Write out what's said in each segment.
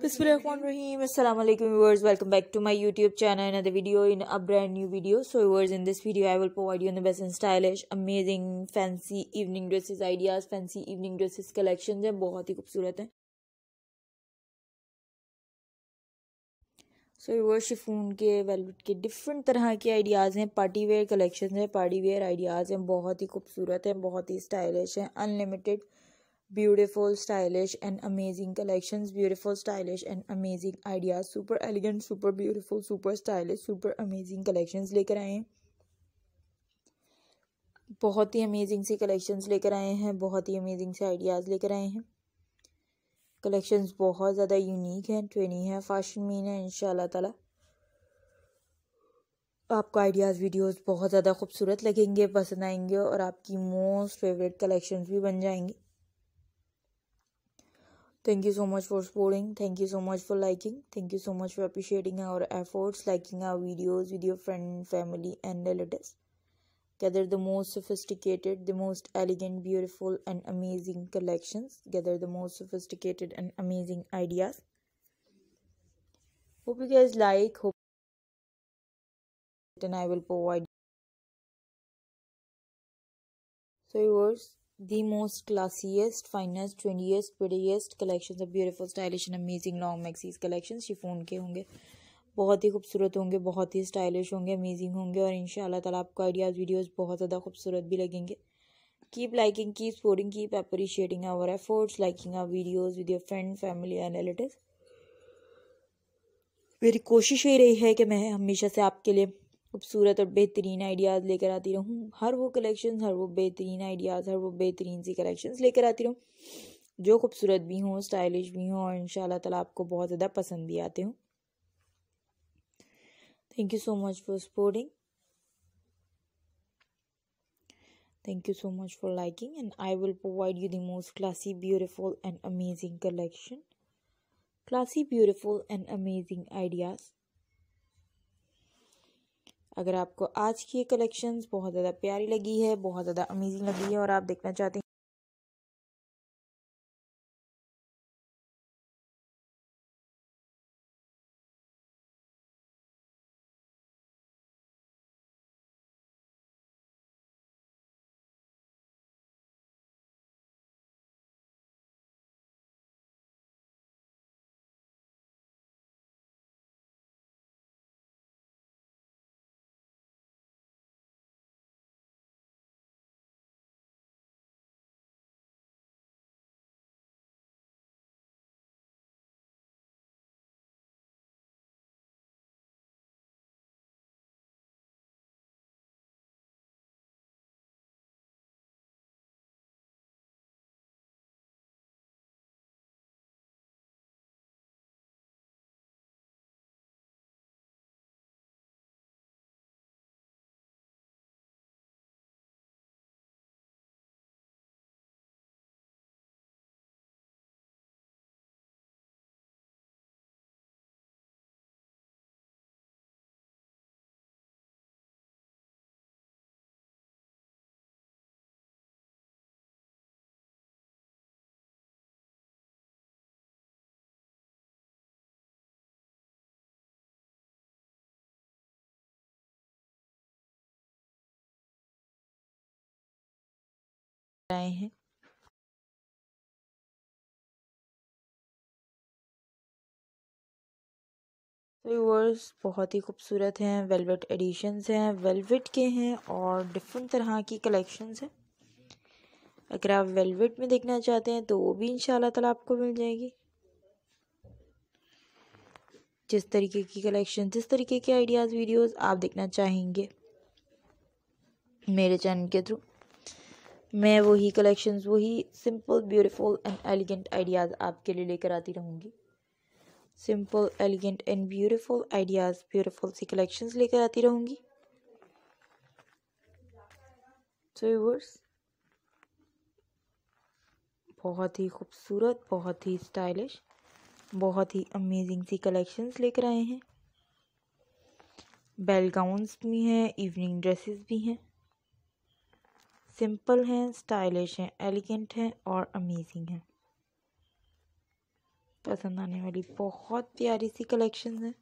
Bismillahirrahmanirrahim. Assalamualaikum viewers. Welcome back to my YouTube channel. Another video in a brand new video. So viewers, in this video, I will provide you on the best and stylish, amazing, fancy evening dresses ideas, fancy evening dresses collections हैं बहुत ही खूबसूरत हैं so so, chiffon के velvet के different तरह के ideas हैं पार्टी वेयर कलेक्शन हैं पार्टी वेयर आइडियाज़ हैं बहुत ही खूबसूरत हैं बहुत ही स्टाइलिश हैं unlimited beautiful stylish and amazing collection beautiful stylish and amazing ideas super elegant super beautiful super stylish super amazing collections लेकर आए हैं बहुत ही अमेजिंग से कलेक्शंस लेकर आए हैं बहुत ही अमेजिंग से आइडियाज़ लेकर आए हैं कलेक्शंस बहुत ज़्यादा यूनिक हैं ट्रेनी है फैशन मीन है इन ताला आपको आइडियाज़ वीडियोस बहुत ज़्यादा खूबसूरत लगेंगे पसंद आएंगे और आपकी मोस्ट फेवरेट कलेक्शंस भी बन जाएंगी Thank you so much for supporting. Thank you so much for liking. Thank you so much for appreciating our efforts, liking our videos with your friend, family, and relatives. Gather the most sophisticated, the most elegant, beautiful, and amazing collections. Gather the most sophisticated and amazing ideas. Hope you guys like. Hope and I will provide. So, viewers, the most classiest, finest, trendiest, prettiest collections of beautiful, stylish and amazing long maxis collections chiffon के होंगे बहुत ही खूबसूरत होंगे बहुत ही stylish होंगे amazing होंगे और इन ताला आपको आइडियाज़ वीडियोज बहुत ज़्यादा खूबसूरत भी लगेंगे keep liking keep sporting keep appreciating our efforts liking our videos with your friend family and relative मेरी कोशिश यही रही है कि मैं हमेशा से आपके लिए खूबसूरत और बेहतरीन आइडियाज़ लेकर आती रहूँ हर वो कलेक्शन हर वो बेहतरीन आइडियाज़ हर वो बेहतरीन सी कलेक्शन लेकर आती रहूँ जो खूबसूरत भी हों स्टाइलिश भी हों और इन ताला आपको बहुत ज़्यादा पसंद भी आते हों thank you so much for supporting thank you so much for liking and I will provide you the most classy beautiful and amazing collection classy beautiful and amazing ideas अगर आपको आज की ये कलेक्शंस बहुत ज़्यादा प्यारी लगी है बहुत ज़्यादा अमेजिंग लगी है और आप देखना चाहते हैं आए हैं। व्यूअर्स तो बहुत ही खूबसूरत हैं वेलवेट एडिशंस हैं वेलवेट के हैं और डिफरेंट तरह की कलेक्शंस हैं अगर आप वेलवेट में देखना चाहते हैं तो वो भी इन ताला आपको मिल जाएगी जिस तरीके की कलेक्शन जिस तरीके के आइडियाज़ वीडियोस आप देखना चाहेंगे मेरे चैनल के थ्रू मैं वही कलेक्शंस वही simple beautiful and elegant ideas आपके लिए लेकर आती रहूँगी simple elegant and beautiful ideas beautiful सी कलेक्शंस लेकर आती रहूँगी सो बहुत ही खूबसूरत बहुत ही स्टाइलिश बहुत ही अमेजिंग सी कलेक्शंस लेकर आए हैं बेल गाउन्स भी हैं इवनिंग ड्रेसेस भी हैं सिंपल हैं स्टाइलिश हैं एलिगेंट हैं और अमेजिंग हैं पसंद आने वाली बहुत प्यारी सी कलेक्शन है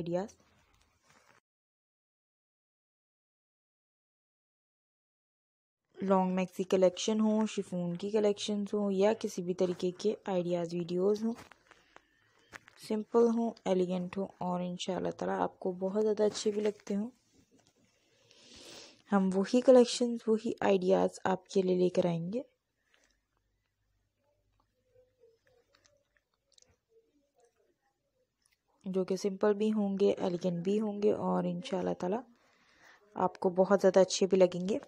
ideas लॉन्ग मैक्सी की कलेक्शन हो शिफोन की कलेक्शन हो या किसी भी तरीके के आइडियाज़ वीडियोस हो सिंपल हो एलिगेंट हो और इन ताला आपको बहुत ज़्यादा अच्छे भी लगते हों हम वही कलेक्शन वही आइडियाज़ आपके लिए लेकर आएंगे जो कि सिंपल भी होंगे एलिगेंट भी होंगे और इन ताला आपको बहुत ज़्यादा अच्छे भी लगेंगे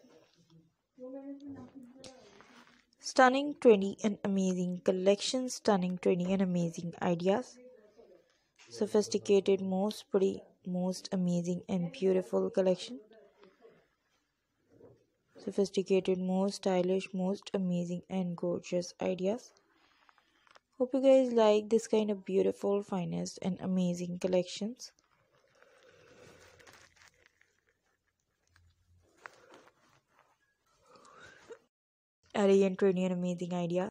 stunning trendy and amazing collection stunning trendy and amazing ideas sophisticated most बड़ी most amazing and beautiful collection sophisticated most stylish most amazing and gorgeous ideas hope you guys like this kind of beautiful finest and amazing collections Aryan Trini an amazing idea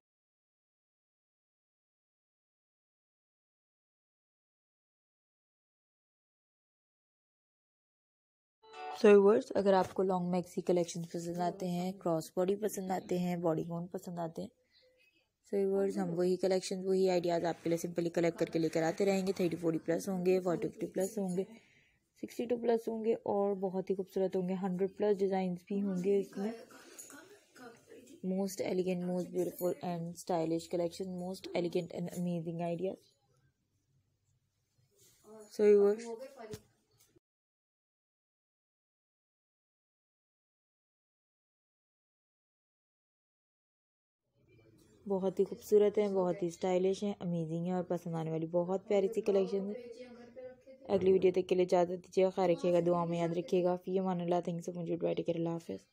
so viewers अगर आपको long maxi collection पसंद आते हैं cross body पसंद आते हैं body गोन पसंद आते हैं सो वर्ड्स हम वही कलेक्शन वही आइडियाज़ आपके लिए सिंपली कलेक्ट करके लेकर आते रहेंगे थर्टी फोर्टी प्लस होंगे फोर्टी फिफ्टी प्लस होंगे सिक्सटी टू प्लस होंगे और बहुत ही खूबसूरत होंगे हंड्रेड प्लस डिज़ाइंस भी होंगे इसमें most elegant most beautiful and stylish collection most elegant and amazing ideas so viewers बहुत ही खूबसूरत हैं बहुत ही स्टाइलिश हैं अमेजिंग है और पसंद आने वाली बहुत प्यारी सी कलेक्शन है अगली वीडियो तक के लिए इजाज़त दीजिएगा ख्याल रखिएगा दुआ में याद रखिएगा फिर मान लाला thank so much good bye टेक हाफिज़